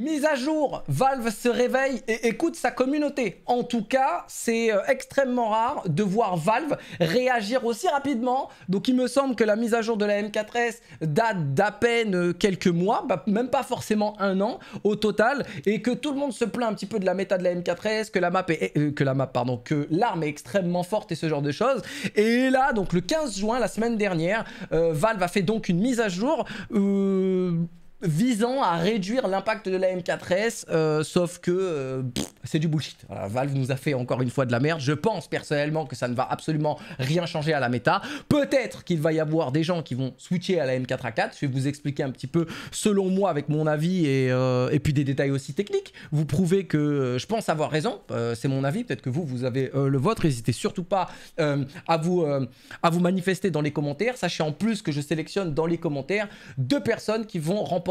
Mise à jour, Valve se réveille et écoute sa communauté. En tout cas, c'est euh, extrêmement rare de voir Valve réagir aussi rapidement. Donc il me semble que la mise à jour de la M4S date d'à peine euh, quelques mois, bah, même pas forcément un an au total, et que tout le monde se plaint un petit peu de la méta de la M4S, que la map est, euh, que la map, pardon, que l'arme est extrêmement forte et ce genre de choses. Et là, donc le 15 juin, la semaine dernière, Valve a fait donc une mise à jour visant à réduire l'impact de la M4S, euh, sauf que euh, c'est du bullshit. Valve nous a fait encore une fois de la merde. Je pense personnellement que ça ne va absolument rien changer à la méta. Peut-être qu'il va y avoir des gens qui vont switcher à la M4A4. Je vais vous expliquer un petit peu, selon moi, avec mon avis et, euh, puis des détails aussi techniques. Vous prouvez que je pense avoir raison. c'est mon avis. Peut-être que vous, vous avez le vôtre. N'hésitez surtout pas à, vous, à vous manifester dans les commentaires. Sachez en plus que je sélectionne dans les commentaires deux personnes qui vont remporter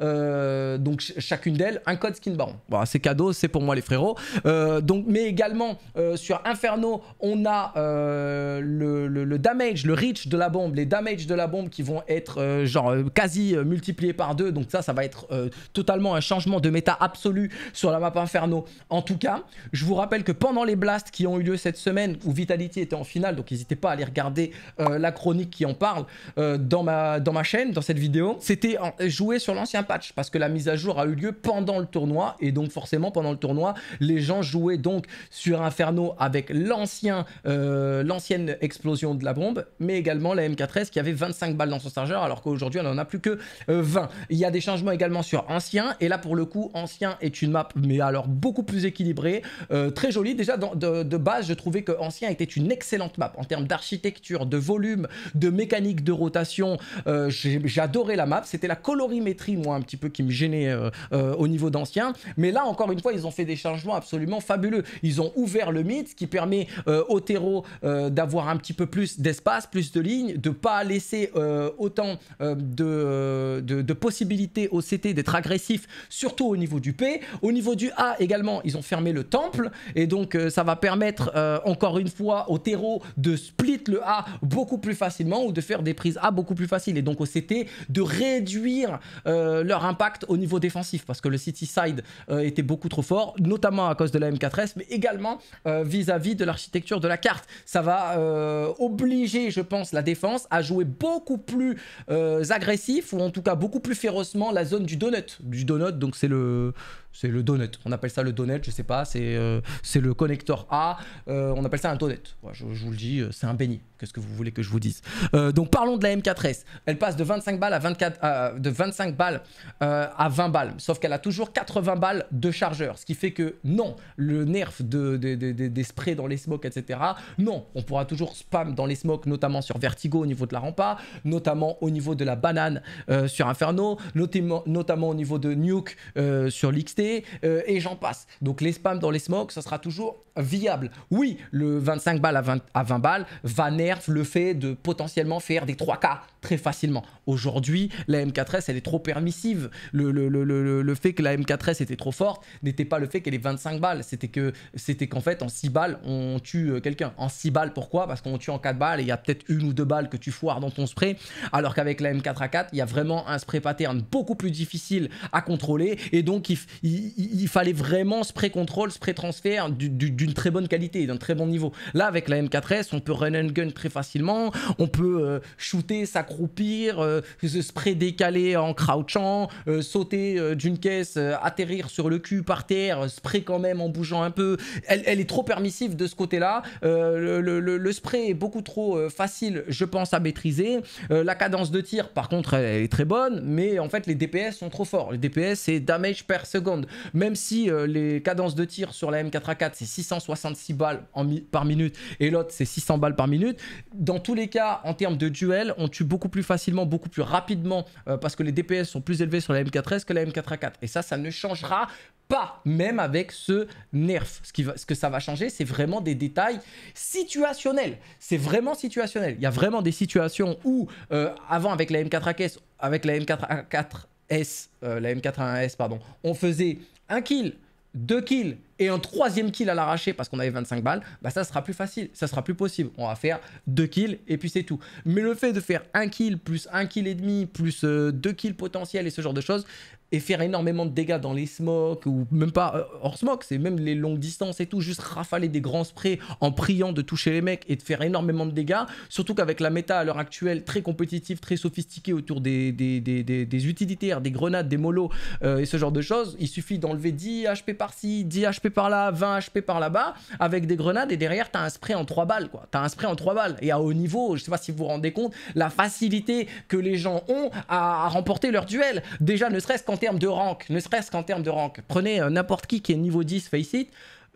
euh, donc chacune d'elles un code skin baron. Voilà, c'est cadeau, c'est pour moi les frérots. Euh, donc, mais également euh, sur Inferno, on a le, damage, le reach de la bombe, les damage de la bombe qui vont être genre quasi multipliés par deux. Donc ça, ça va être totalement un changement de méta absolu sur la map Inferno. En tout cas, je vous rappelle que pendant les blasts qui ont eu lieu cette semaine où Vitality était en finale, donc n'hésitez pas à aller regarder la chronique qui en parle dans, ma, dans ma chaîne, dans cette vidéo, c'était joué sur l'ancien patch parce que la mise à jour a eu lieu pendant le tournoi et donc forcément pendant le tournoi, les gens jouaient donc sur Inferno avec l'ancien, euh, l'ancienne explosion de la bombe, mais également la m 13 qui avait 25 balles dans son chargeur alors qu'aujourd'hui on n'en a plus que 20. Euh, Il y a des changements également sur Ancien et là pour le coup Ancien est une map mais alors beaucoup plus équilibrée, euh, très jolie. Déjà de, base je trouvais que Ancien était une excellente map en termes d'architecture, de volume, de mécanique de rotation. j'adorais la map, c'était la colorimétrie moi, un petit peu qui me gênait euh, euh, au niveau d'ancien. Mais là, encore une fois, ils ont fait des changements absolument fabuleux. Ils ont ouvert le mythe, ce qui permet euh, au terreau d'avoir un petit peu plus d'espace, plus de lignes, de pas laisser autant de, de, possibilités au CT d'être agressif, surtout au niveau du P. Au niveau du A également, ils ont fermé le temple. Et donc, ça va permettre, encore une fois, au terreau de split le A beaucoup plus facilement ou de faire des prises A beaucoup plus faciles. Et donc, au CT, de réduire euh, leur impact au niveau défensif, parce que le City Side euh, était beaucoup trop fort, notamment à cause de la M4S, mais également euh, vis-à-vis de l'architecture de la carte. Ça va obliger, je pense, la défense à jouer beaucoup plus agressif, ou en tout cas beaucoup plus férocement, la zone du donut. Du donut, donc c'est le c'est le donut. On appelle ça le donut, je sais pas, c'est c'est le connecteur A, on appelle ça un donut. je, vous le dis, c'est un béni, Qu'est-ce que vous voulez que je vous dise Donc parlons de la M4S. Elle passe de 25 balles à 24 de 25 balles euh, à 20 balles. Sauf qu'elle a toujours 80 balles de chargeur. Ce qui fait que non, le nerf de, des sprays dans les smokes, etc. Non, on pourra toujours spam dans les smokes, notamment sur Vertigo au niveau de la rampa, notamment au niveau de la banane euh, sur Inferno, notamment, notamment, au niveau de Nuke euh, sur l'XT, et j'en passe. Donc les spams dans les smokes, ce sera toujours viable. Oui, le 25 balles à 20, à 20 balles va nerf le fait de potentiellement faire des 3K très facilement. Aujourd'hui, la M4S, elle est trop permissive. Le, le, le, le, fait que la M4S était trop forte n'était pas le fait qu'elle ait 25 balles. C'était que c'était qu'en fait, en 6 balles, on tue euh, quelqu'un. En 6 balles, pourquoi Parce qu'on tue en 4 balles et il y a peut-être une ou deux balles que tu foires dans ton spray. Alors qu'avec la M4A4, il y a vraiment un spray pattern beaucoup plus difficile à contrôler. Et donc, il, il, fallait vraiment spray contrôle, spray transfert d'une très bonne qualité, d'un très bon niveau. Là, avec la M4S, on peut run and gun très facilement. On peut euh, shooter, s'accroupir, ce euh, spray décalé en crouchant, euh, sauter euh, d'une caisse, euh, atterrir sur le cul par terre, spray quand même en bougeant un peu. Elle, est trop permissive de ce côté-là. Le, spray est beaucoup trop facile, je pense, à maîtriser. la cadence de tir, par contre, elle, est très bonne, mais en fait, les DPS sont trop forts. Les DPS, c'est damage per seconde. Même si les cadences de tir sur la M4A4, c'est 666 balles par minute et l'autre, c'est 600 balles par minute, dans tous les cas, en termes de duel, on tue beaucoup plus facilement, beaucoup plus rapidement, parce que les DPS sont plus élevés sur la M4S que la M4A4. Et ça, ça ne changera pas, même avec ce nerf. Ce, qui va, ce que ça va changer, c'est vraiment des détails situationnels. C'est vraiment situationnel. Il y a vraiment des situations où, euh, avant, avec la M4A4, avec la M4A4S, euh, la M4A1S, pardon, on faisait un kill, deux kills, et un troisième kill à l'arraché parce qu'on avait 25 balles, bah ça sera plus facile, ça sera plus possible. On va faire deux kills et puis c'est tout. Mais le fait de faire un kill plus un kill et demi plus euh, deux kills potentiels et ce genre de choses et faire énormément de dégâts dans les smokes ou même pas euh, hors smoke, c'est même les longues distances et tout, juste rafaler des grands sprays en priant de toucher les mecs et de faire énormément de dégâts, surtout qu'avec la méta à l'heure actuelle très compétitive, très sophistiquée autour des, des, utilitaires, des grenades, des molos euh, et ce genre de choses, il suffit d'enlever 10 HP par-ci, 10 HP par là, 20 HP par là-bas, avec des grenades et derrière t'as un spray en 3 balles quoi. T'as un spray en 3 balles. Et à haut niveau, je sais pas si vous vous rendez compte, la facilité que les gens ont à, remporter leur duel. Déjà ne serait-ce qu'en termes de rank, ne serait-ce qu'en termes de rank. Prenez euh, n'importe qui qui est niveau 10 face it,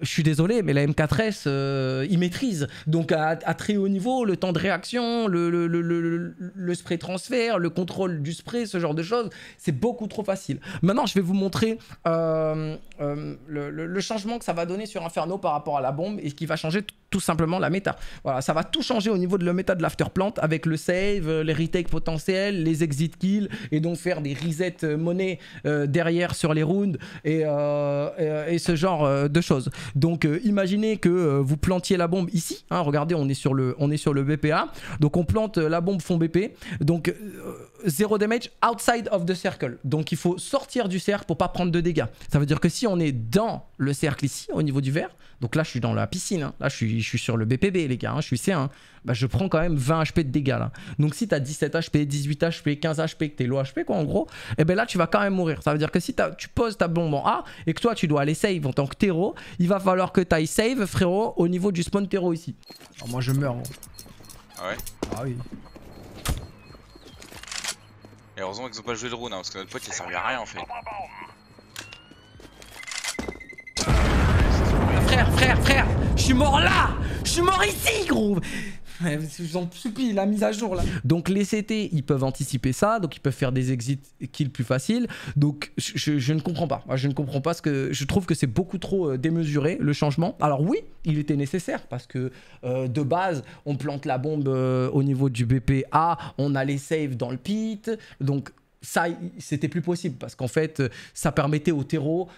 je suis désolé, mais la M4S, euh, il maîtrise. Donc à, très haut niveau, le temps de réaction, le, le, spray transfert, le contrôle du spray, ce genre de choses, c'est beaucoup trop facile. Maintenant, je vais vous montrer euh, euh, le, changement que ça va donner sur Inferno par rapport à la bombe et ce qui va changer tout simplement la méta. Voilà, ça va tout changer au niveau de la méta de l'afterplant avec le save, euh, les retakes potentiels, les exit kills et donc faire des reset euh, monnaie euh, derrière sur les rounds et, et, ce genre de choses. Donc imaginez que vous plantiez la bombe ici. Hein, regardez, on est, sur le, on est sur le BPA. Donc on plante la bombe fond BP. Donc 0 damage outside of the circle. Donc il faut sortir du cercle pour pas prendre de dégâts. Ça veut dire que si on est dans le cercle ici, au niveau du verre, donc là je suis dans la piscine, hein. là je suis, sur le BPB les gars, hein. je suis C1, bah, je prends quand même 20 HP de dégâts là. Donc si t'as 17 HP, 18 HP, 15 HP, que t'es low HP quoi en gros, et eh ben là tu vas quand même mourir. Ça veut dire que si tu poses ta bombe en A et que toi tu dois aller save en tant que terreau, il va falloir que t'ailles save frérot au niveau du spawn terreau ici. Ah, moi je meurs. Ah ouais Ah oui. Et heureusement qu'ils ont pas joué le round hein, parce que notre pote il servait à rien en fait. Frère, frère, frère, je suis mort là Je suis mort ici, gros J'en supplie, la mise à jour là. Donc les CT, ils peuvent anticiper ça, donc ils peuvent faire des exits kills plus faciles. Donc je, ne comprends pas. je ne comprends pas ce que je trouve que c'est beaucoup trop euh, démesuré le changement. Alors oui, il était nécessaire parce que euh, de base, on plante la bombe euh, au niveau du BPA, on a les saves dans le pit, donc ça, c'était plus possible parce qu'en fait, ça permettait au terreau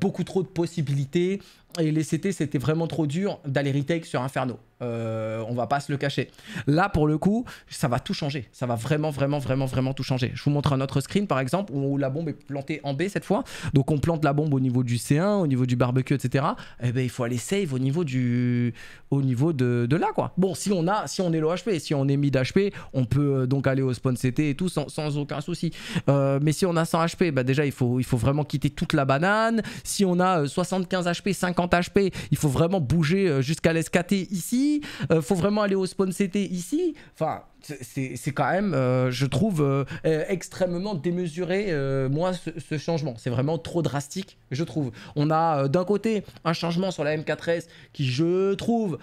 beaucoup trop de possibilités et les CT, c'était vraiment trop dur d'aller retake sur Inferno. Euh, on va pas se le cacher. Là, pour le coup, ça va tout changer. Ça va vraiment, vraiment, vraiment, vraiment tout changer. Je vous montre un autre screen, par exemple, où la bombe est plantée en B cette fois. Donc, on plante la bombe au niveau du C1, au niveau du barbecue, etc. Et eh ben, il faut aller save au niveau du, au niveau de, de là, quoi. Bon, si on a, si on est low HP, si on est mid HP, on peut euh, donc aller au spawn CT et tout sans, aucun souci. Euh, mais si on a 100 HP, bah déjà, il faut, il faut vraiment quitter toute la banane. Si on a 75 HP, 50 HP, il faut vraiment bouger euh, jusqu'à l'SKT ici, il euh, faut vraiment aller au spawn CT ici. Enfin, c'est quand même, euh, je trouve, extrêmement démesuré, moi, ce, changement. C'est vraiment trop drastique, je trouve. On a d'un côté un changement sur la M4S qui, je trouve,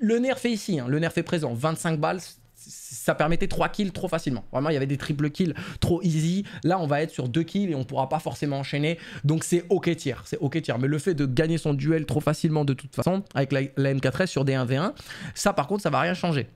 le nerf est ici, hein. le nerf est présent. 25 balles, ça permettait 3 kills trop facilement. Vraiment, il y avait des triple kills trop easy. Là, on va être sur 2 kills et on pourra pas forcément enchaîner. Donc c'est ok tier c'est ok tier. Mais le fait de gagner son duel trop facilement de toute façon avec la, mk m sur des 1v1, ça par contre, ça va rien changer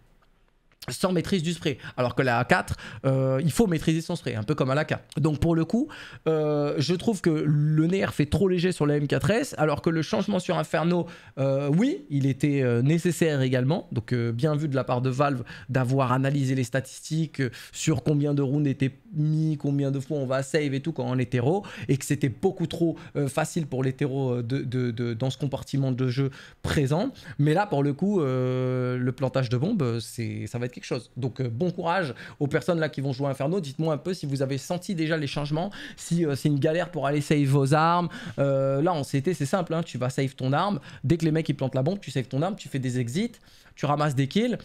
sans maîtrise du spray. Alors que la A4, euh, il faut maîtriser son spray, un peu comme à la K. Donc pour le coup, euh, je trouve que le nerf est trop léger sur la M4S, alors que le changement sur Inferno, euh, oui, il était nécessaire également. Donc bien vu de la part de Valve d'avoir analysé les statistiques sur combien de rounds étaient mis, combien de fois on va save et tout quand on est hétéro et que c'était beaucoup trop facile pour les de, dans ce compartiment de jeu présent. Mais là, pour le coup, le plantage de bombes, ça va être chose. Donc euh, bon courage aux personnes là qui vont jouer Inferno. Dites-moi un peu si vous avez senti déjà les changements, si euh, c'est une galère pour aller save vos armes. Euh, là en CT c'est simple, hein. tu vas save ton arme. Dès que les mecs ils plantent la bombe, tu save ton arme, tu fais des exits, tu ramasses des kills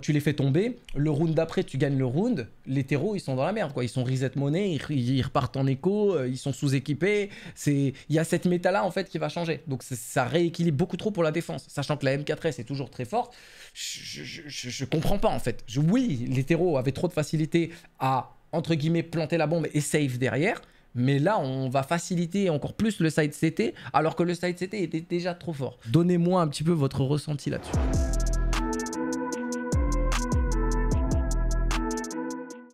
tu les fais tomber, le round d'après, tu gagnes le round, les terreaux, ils sont dans la merde, quoi. Ils sont reset monnaie ils, repartent en écho, euh, ils sont sous-équipés. Il y a cette méta-là, en fait, qui va changer. Donc, ça rééquilibre beaucoup trop pour la défense. Sachant que la M4S est toujours très forte, je, je, comprends pas, en fait. oui, les terreaux avaient trop de facilité à, entre guillemets, planter la bombe et save derrière. Mais là, on va faciliter encore plus le side CT, alors que le side CT était déjà trop fort. Donnez-moi un petit peu votre ressenti là-dessus.